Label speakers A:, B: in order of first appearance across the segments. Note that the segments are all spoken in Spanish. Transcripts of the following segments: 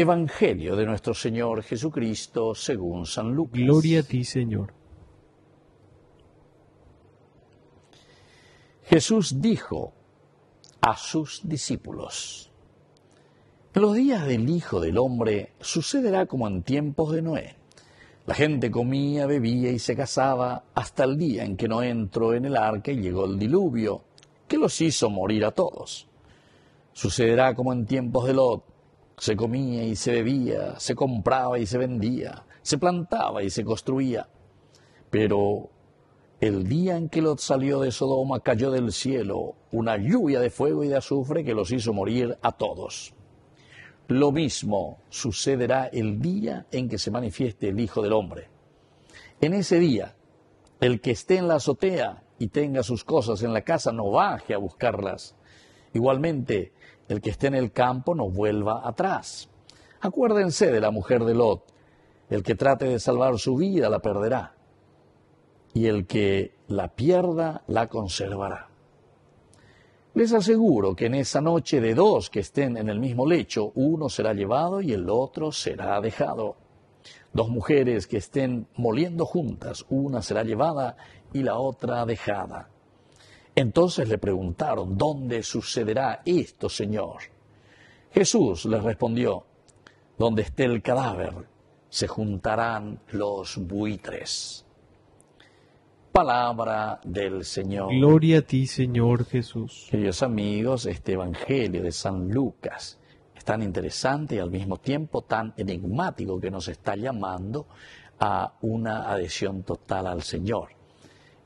A: Evangelio de nuestro Señor Jesucristo según San Lucas. Gloria a ti, Señor. Jesús dijo a sus discípulos, en los días del Hijo del Hombre sucederá como en tiempos de Noé. La gente comía, bebía y se casaba hasta el día en que Noé entró en el arca y llegó el diluvio, que los hizo morir a todos. Sucederá como en tiempos de Lot se comía y se bebía, se compraba y se vendía, se plantaba y se construía. Pero el día en que Lot salió de Sodoma cayó del cielo una lluvia de fuego y de azufre que los hizo morir a todos. Lo mismo sucederá el día en que se manifieste el Hijo del Hombre. En ese día, el que esté en la azotea y tenga sus cosas en la casa no baje a buscarlas. Igualmente, el que esté en el campo no vuelva atrás. Acuérdense de la mujer de Lot, el que trate de salvar su vida la perderá, y el que la pierda la conservará. Les aseguro que en esa noche de dos que estén en el mismo lecho, uno será llevado y el otro será dejado. Dos mujeres que estén moliendo juntas, una será llevada y la otra dejada. Entonces le preguntaron, ¿dónde sucederá esto, Señor? Jesús les respondió, donde esté el cadáver, se juntarán los buitres. Palabra del Señor. Gloria a ti, Señor Jesús. Queridos amigos, este Evangelio de San Lucas es tan interesante y al mismo tiempo tan enigmático que nos está llamando a una adhesión total al Señor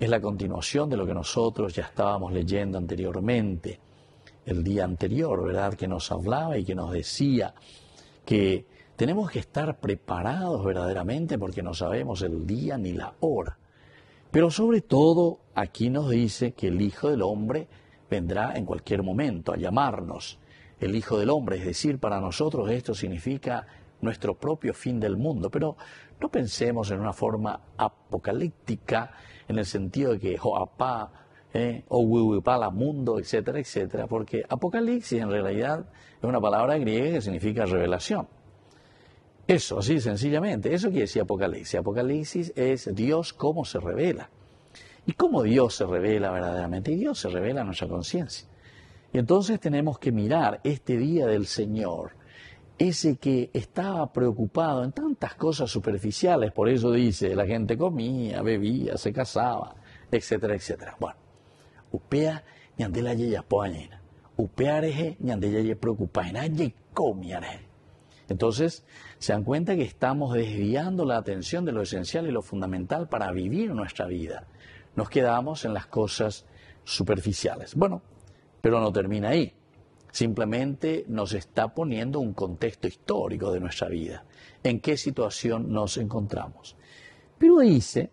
A: es la continuación de lo que nosotros ya estábamos leyendo anteriormente, el día anterior, ¿verdad? Que nos hablaba y que nos decía que tenemos que estar preparados verdaderamente porque no sabemos el día ni la hora. Pero sobre todo aquí nos dice que el Hijo del Hombre vendrá en cualquier momento a llamarnos. El Hijo del Hombre, es decir, para nosotros esto significa nuestro propio fin del mundo, pero no pensemos en una forma apocalíptica, en el sentido de que Joapá eh, o la mundo, etcétera, etcétera, porque apocalipsis en realidad es una palabra griega que significa revelación. Eso, así sencillamente, eso quiere decir apocalipsis. Apocalipsis es Dios cómo se revela. ¿Y cómo Dios se revela verdaderamente? Y Dios se revela en nuestra conciencia. Y entonces tenemos que mirar este día del Señor ese que estaba preocupado en tantas cosas superficiales, por eso dice, la gente comía, bebía, se casaba, etcétera, etcétera. Bueno, upea ñandela yeya poañena, upea areje ñandela ye preocupaena comia. Entonces, se dan cuenta que estamos desviando la atención de lo esencial y lo fundamental para vivir nuestra vida. Nos quedamos en las cosas superficiales. Bueno, pero no termina ahí. Simplemente nos está poniendo un contexto histórico de nuestra vida, en qué situación nos encontramos. Pero dice,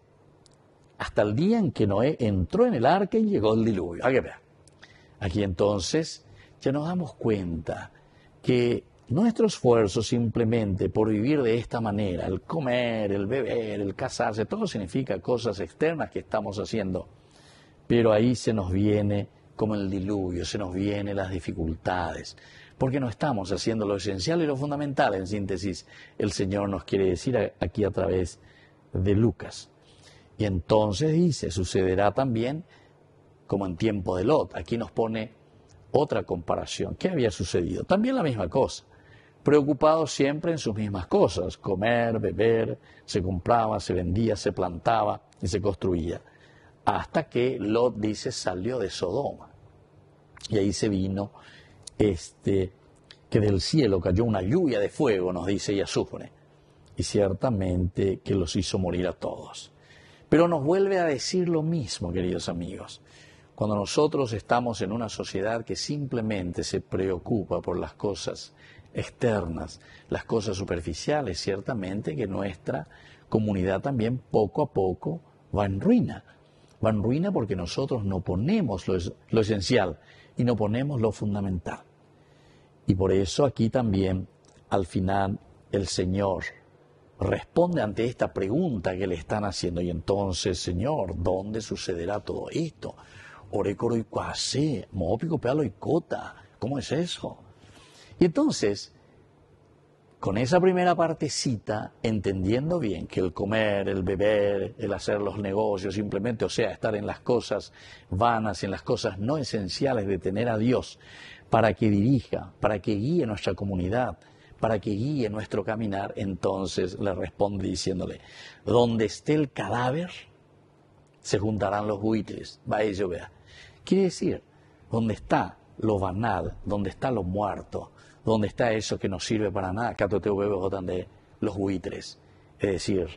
A: hasta el día en que Noé entró en el arca y llegó el diluvio. Aquí entonces ya nos damos cuenta que nuestro esfuerzo simplemente por vivir de esta manera, el comer, el beber, el casarse, todo significa cosas externas que estamos haciendo. Pero ahí se nos viene como el diluvio, se nos vienen las dificultades, porque no estamos haciendo lo esencial y lo fundamental, en síntesis, el Señor nos quiere decir aquí a través de Lucas. Y entonces dice, sucederá también como en tiempo de Lot. Aquí nos pone otra comparación. ¿Qué había sucedido? También la misma cosa. Preocupado siempre en sus mismas cosas, comer, beber, se compraba, se vendía, se plantaba y se construía. Hasta que Lot dice salió de Sodoma. Y ahí se vino este, que del cielo cayó una lluvia de fuego, nos dice Yasufre, y ciertamente que los hizo morir a todos. Pero nos vuelve a decir lo mismo, queridos amigos. Cuando nosotros estamos en una sociedad que simplemente se preocupa por las cosas externas, las cosas superficiales, ciertamente que nuestra comunidad también poco a poco va en ruina va en ruina porque nosotros no ponemos lo, esencial y no ponemos lo fundamental. Y por eso aquí también, al final, el Señor responde ante esta pregunta que le están haciendo. Y entonces, Señor, ¿dónde sucederá todo esto? Orecoro y cuasé, moópico, y cota. ¿Cómo es eso? Y entonces, con esa primera partecita, entendiendo bien que el comer, el beber, el hacer los negocios, simplemente, o sea, estar en las cosas vanas, en las cosas no esenciales de tener a Dios, para que dirija, para que guíe nuestra comunidad, para que guíe nuestro caminar, entonces le responde diciéndole, donde esté el cadáver, se juntarán los buitres, va ello, vea. Quiere decir, donde está lo banal, donde está lo muerto, ¿Dónde está eso que no sirve para nada? de los buitres. Es decir,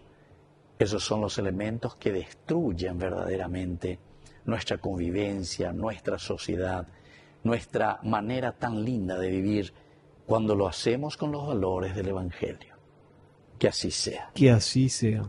A: esos son los elementos que destruyen verdaderamente nuestra convivencia, nuestra sociedad, nuestra manera tan linda de vivir cuando lo hacemos con los valores del Evangelio. Que así sea. Que así sea.